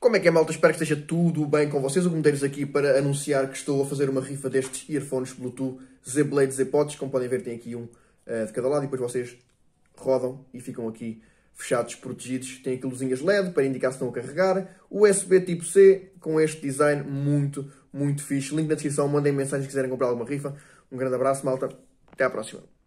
Como é que é, malta? Espero que esteja tudo bem com vocês. O Gomedeiros aqui para anunciar que estou a fazer uma rifa destes earphones Bluetooth Z-Blade Z-Pods. Como podem ver, tem aqui um uh, de cada lado e depois vocês rodam e ficam aqui fechados, protegidos. Tem aqui luzinhas LED para indicar se estão a carregar. USB tipo C com este design muito, muito fixe. Link na descrição. Mandem mensagens se quiserem comprar alguma rifa. Um grande abraço, malta. Até à próxima.